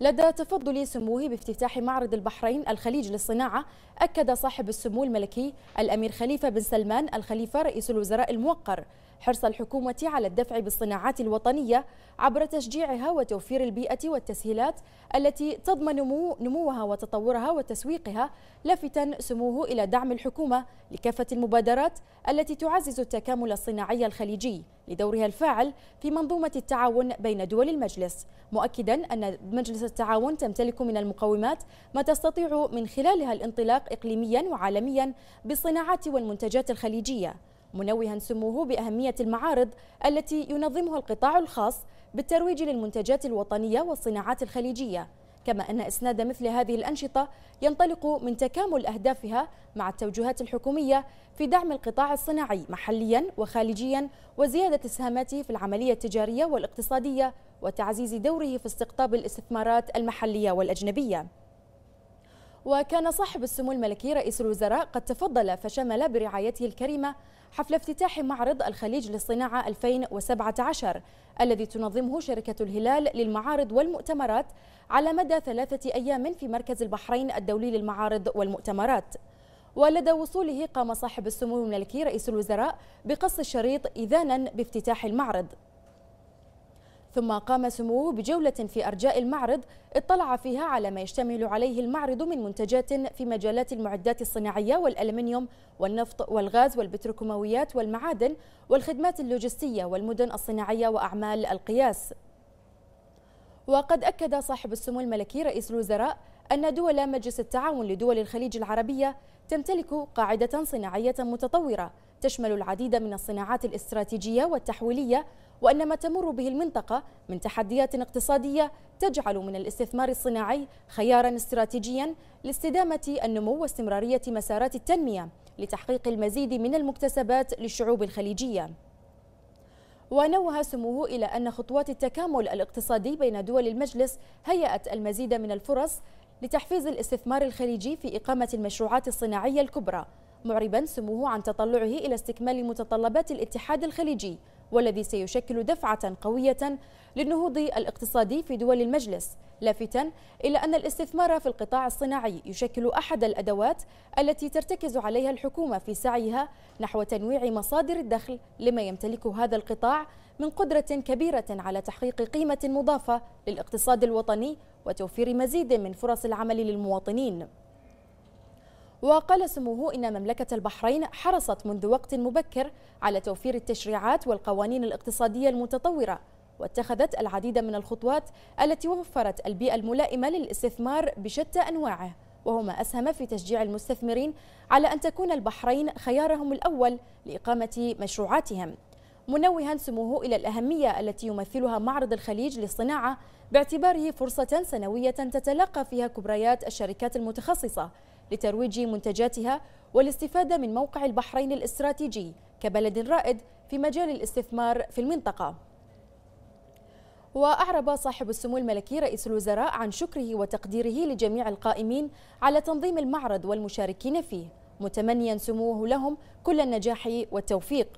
لدى تفضل سموه بافتتاح معرض البحرين الخليج للصناعة أكد صاحب السمو الملكي الأمير خليفة بن سلمان الخليفة رئيس الوزراء الموقر حرص الحكومة على الدفع بالصناعات الوطنية عبر تشجيعها وتوفير البيئة والتسهيلات التي تضمن نموها وتطورها وتسويقها لافتا سموه إلى دعم الحكومة لكافة المبادرات التي تعزز التكامل الصناعي الخليجي لدورها الفاعل في منظومة التعاون بين دول المجلس مؤكدا أن مجلس التعاون تمتلك من المقومات ما تستطيع من خلالها الانطلاق إقليميا وعالميا بالصناعات والمنتجات الخليجية منوها سموه بأهمية المعارض التي ينظمها القطاع الخاص بالترويج للمنتجات الوطنية والصناعات الخليجية كما أن إسناد مثل هذه الأنشطة ينطلق من تكامل أهدافها مع التوجهات الحكومية في دعم القطاع الصناعي محليا وخارجيا وزيادة إسهاماته في العملية التجارية والاقتصادية وتعزيز دوره في استقطاب الاستثمارات المحلية والأجنبية وكان صاحب السمو الملكي رئيس الوزراء قد تفضل فشمل برعايته الكريمة حفل افتتاح معرض الخليج للصناعة 2017 الذي تنظمه شركة الهلال للمعارض والمؤتمرات على مدى ثلاثة أيام في مركز البحرين الدولي للمعارض والمؤتمرات ولدى وصوله قام صاحب السمو الملكي رئيس الوزراء بقص الشريط إذانا بافتتاح المعرض ثم قام سموه بجولة في أرجاء المعرض اطلع فيها على ما يشتمل عليه المعرض من منتجات في مجالات المعدات الصناعية والألمنيوم والنفط والغاز والبتروكيماويات والمعادن والخدمات اللوجستية والمدن الصناعية وأعمال القياس وقد أكد صاحب السمو الملكي رئيس الوزراء أن دول مجلس التعاون لدول الخليج العربية تمتلك قاعدة صناعية متطورة تشمل العديد من الصناعات الاستراتيجية والتحويلية وأن ما تمر به المنطقة من تحديات اقتصادية تجعل من الاستثمار الصناعي خيارا استراتيجيا لاستدامة النمو واستمرارية مسارات التنمية لتحقيق المزيد من المكتسبات للشعوب الخليجية ونوه سموه إلى أن خطوات التكامل الاقتصادي بين دول المجلس هيأت المزيد من الفرص لتحفيز الاستثمار الخليجي في إقامة المشروعات الصناعية الكبرى معربا سموه عن تطلعه إلى استكمال متطلبات الاتحاد الخليجي والذي سيشكل دفعة قوية للنهوض الاقتصادي في دول المجلس لافتا إلى أن الاستثمار في القطاع الصناعي يشكل أحد الأدوات التي ترتكز عليها الحكومة في سعيها نحو تنويع مصادر الدخل لما يمتلك هذا القطاع من قدرة كبيرة على تحقيق قيمة مضافة للاقتصاد الوطني وتوفير مزيد من فرص العمل للمواطنين وقال سموه إن مملكة البحرين حرصت منذ وقت مبكر على توفير التشريعات والقوانين الاقتصادية المتطورة واتخذت العديد من الخطوات التي وفرت البيئة الملائمة للاستثمار بشتى أنواعه وهو ما أسهم في تشجيع المستثمرين على أن تكون البحرين خيارهم الأول لإقامة مشروعاتهم منوها سموه إلى الأهمية التي يمثلها معرض الخليج للصناعة باعتباره فرصة سنوية تتلقى فيها كبريات الشركات المتخصصة لترويج منتجاتها والاستفادة من موقع البحرين الاستراتيجي كبلد رائد في مجال الاستثمار في المنطقة وأعرب صاحب السمو الملكي رئيس الوزراء عن شكره وتقديره لجميع القائمين على تنظيم المعرض والمشاركين فيه متمنيا سموه لهم كل النجاح والتوفيق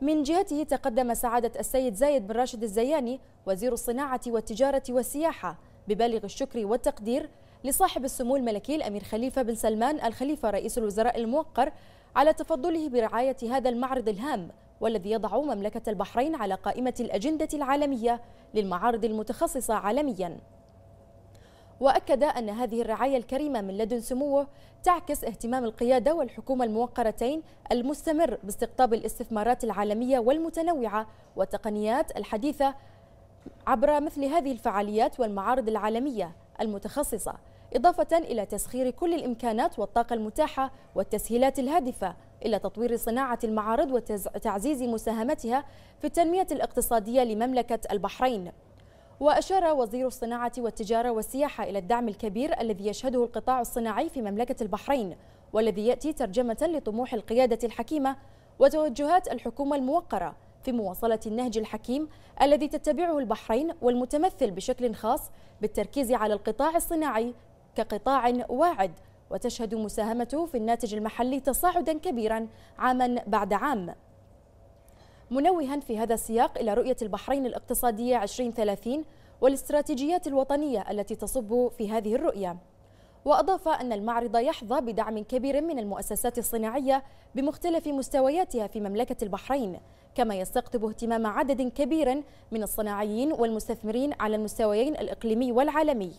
من جهته تقدم سعادة السيد زايد بن راشد الزياني وزير الصناعة والتجارة والسياحة ببالغ الشكر والتقدير لصاحب السمو الملكي الأمير خليفة بن سلمان الخليفة رئيس الوزراء الموقر على تفضله برعاية هذا المعرض الهام والذي يضع مملكة البحرين على قائمة الأجندة العالمية للمعارض المتخصصة عالمياً وأكد أن هذه الرعاية الكريمة من لدن سموه تعكس اهتمام القيادة والحكومة الموقرتين المستمر باستقطاب الاستثمارات العالمية والمتنوعة والتقنيات الحديثة عبر مثل هذه الفعاليات والمعارض العالمية المتخصصة إضافة إلى تسخير كل الإمكانات والطاقة المتاحة والتسهيلات الهادفة إلى تطوير صناعة المعارض وتعزيز مساهمتها في التنمية الاقتصادية لمملكة البحرين وأشار وزير الصناعة والتجارة والسياحة إلى الدعم الكبير الذي يشهده القطاع الصناعي في مملكة البحرين والذي يأتي ترجمة لطموح القيادة الحكيمة وتوجهات الحكومة الموقرة في مواصلة النهج الحكيم الذي تتبعه البحرين والمتمثل بشكل خاص بالتركيز على القطاع الصناعي كقطاع واعد وتشهد مساهمته في الناتج المحلي تصاعدا كبيرا عاما بعد عام منوها في هذا السياق إلى رؤية البحرين الاقتصادية 2030 والاستراتيجيات الوطنية التي تصب في هذه الرؤية وأضاف أن المعرض يحظى بدعم كبير من المؤسسات الصناعية بمختلف مستوياتها في مملكة البحرين كما يستقطب اهتمام عدد كبير من الصناعيين والمستثمرين على المستويين الإقليمي والعالمي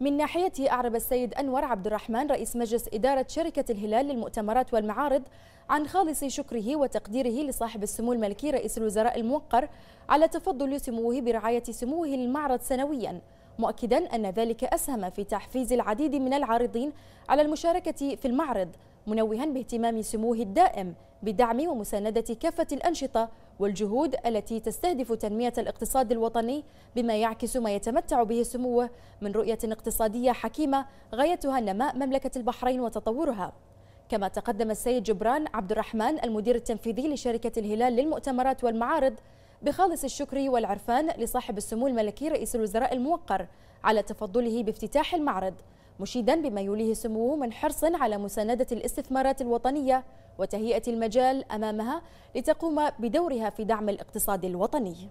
من ناحيته أعرب السيد أنور عبد الرحمن رئيس مجلس إدارة شركة الهلال للمؤتمرات والمعارض عن خالص شكره وتقديره لصاحب السمو الملكي رئيس الوزراء الموقر على تفضل سموه برعاية سموه للمعرض سنوياً مؤكدا أن ذلك أسهم في تحفيز العديد من العارضين على المشاركة في المعرض منوها باهتمام سموه الدائم بدعم ومساندة كافة الأنشطة والجهود التي تستهدف تنمية الاقتصاد الوطني بما يعكس ما يتمتع به سموه من رؤية اقتصادية حكيمة غايتها نماء مملكة البحرين وتطورها كما تقدم السيد جبران عبد الرحمن المدير التنفيذي لشركة الهلال للمؤتمرات والمعارض بخالص الشكر والعرفان لصاحب السمو الملكي رئيس الوزراء الموقر على تفضله بافتتاح المعرض مشيدا بما يوليه سموه من حرص على مساندة الاستثمارات الوطنية وتهيئة المجال أمامها لتقوم بدورها في دعم الاقتصاد الوطني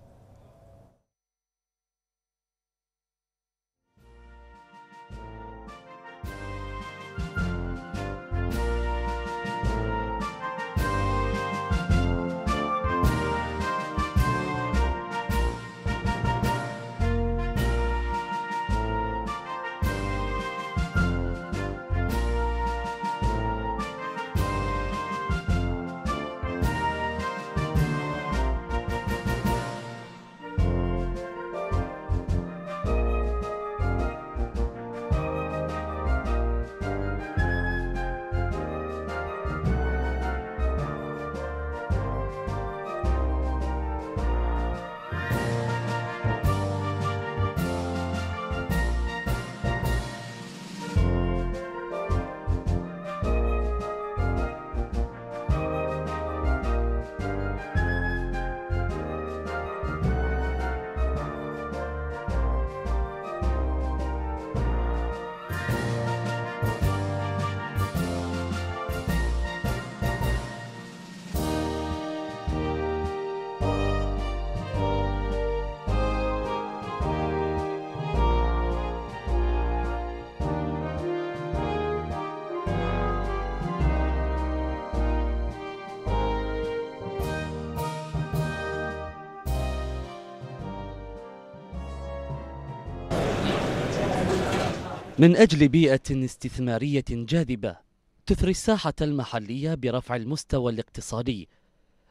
من أجل بيئة استثمارية جاذبة تثري الساحة المحلية برفع المستوى الاقتصادي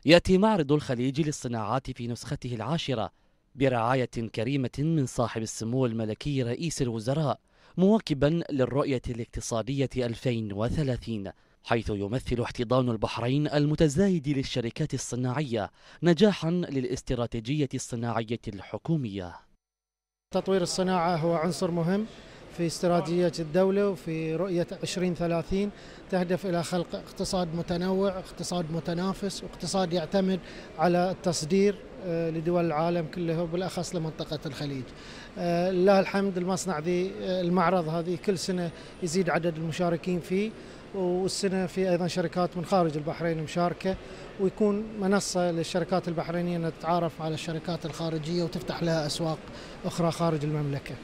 يأتي معرض الخليج للصناعات في نسخته العاشرة برعاية كريمة من صاحب السمو الملكي رئيس الوزراء مواكبا للرؤية الاقتصادية 2030 حيث يمثل احتضان البحرين المتزايد للشركات الصناعية نجاحا للاستراتيجية الصناعية الحكومية تطوير الصناعة هو عنصر مهم في استراتيجية الدولة وفي رؤية 2030 تهدف إلى خلق اقتصاد متنوع اقتصاد متنافس واقتصاد يعتمد على التصدير آه، لدول العالم كلها وبالأخص لمنطقة الخليج آه، لله الحمد المصنع ذي آه، المعرض هذه كل سنة يزيد عدد المشاركين فيه والسنة في أيضا شركات من خارج البحرين مشاركة ويكون منصة للشركات البحرينية أن تتعارف على الشركات الخارجية وتفتح لها أسواق أخرى خارج المملكة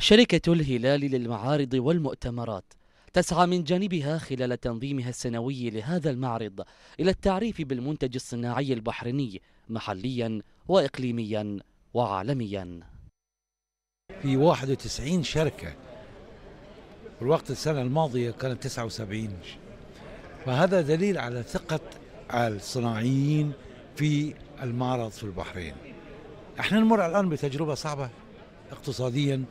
شركة الهلال للمعارض والمؤتمرات تسعى من جانبها خلال تنظيمها السنوي لهذا المعرض إلى التعريف بالمنتج الصناعي البحريني محليا وإقليميا وعالميا في 91 شركة الوقت السنة الماضية كانت 79 فهذا دليل على ثقة الصناعيين في المعرض في البحرين احنا نمر الآن بتجربة صعبة اقتصاديا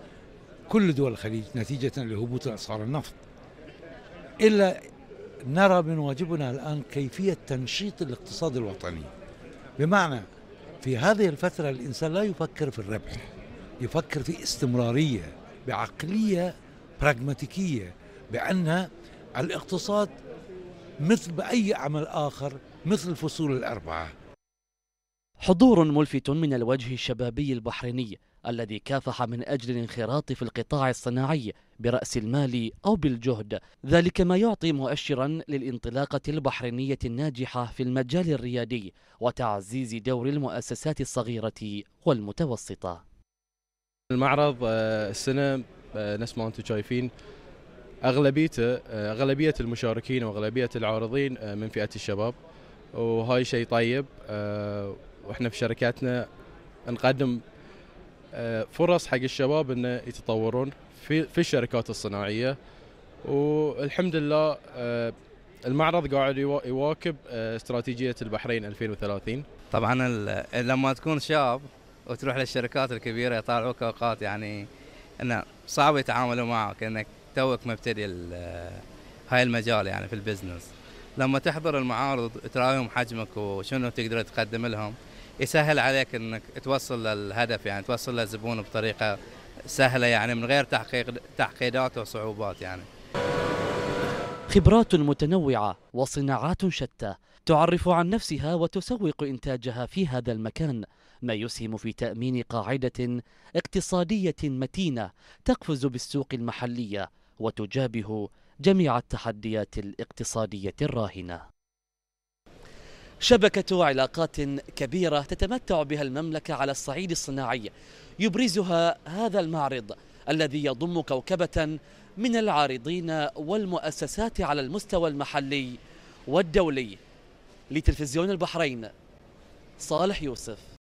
كل دول الخليج نتيجة لهبوط أسعار النفط إلا نرى من واجبنا الآن كيفية تنشيط الاقتصاد الوطني بمعنى في هذه الفترة الإنسان لا يفكر في الربح يفكر في استمرارية بعقلية براغماتيكية بأن الاقتصاد مثل بأي عمل آخر مثل الفصول الأربعة حضور ملفت من الوجه الشبابي البحريني الذي كافح من أجل الانخراط في القطاع الصناعي برأس المال أو بالجهد ذلك ما يعطي مؤشرا للانطلاقة البحرينية الناجحة في المجال الريادي وتعزيز دور المؤسسات الصغيرة والمتوسطة المعرض آه، السنة آه، نفس ما أنتم شايفين أغلبيته آه، أغلبية المشاركين وأغلبية العارضين من فئة الشباب وهاي شيء طيب واحنا في شركاتنا نقدم فرص حق الشباب انه يتطورون في في الشركات الصناعيه والحمد لله آه، المعرض قاعد يواكب آه، استراتيجيه البحرين 2030 طبعا لما تكون شاب وتروح للشركات الكبيره يطالعوك اوقات يعني انه صعب يتعاملوا معك انك توك مبتدئ آه، هاي المجال يعني في البزنس لما تحضر المعارض تراهم حجمك وشنو تقدر تقدم لهم يسهل عليك انك توصل للهدف يعني توصل للزبون بطريقه سهله يعني من غير تحقيق تعقيدات وصعوبات يعني. خبرات متنوعه وصناعات شتى تعرف عن نفسها وتسوق انتاجها في هذا المكان ما يسهم في تامين قاعده اقتصاديه متينه تقفز بالسوق المحليه وتجابه جميع التحديات الاقتصاديه الراهنه شبكة علاقات كبيرة تتمتع بها المملكة على الصعيد الصناعي يبرزها هذا المعرض الذي يضم كوكبة من العارضين والمؤسسات على المستوى المحلي والدولي لتلفزيون البحرين صالح يوسف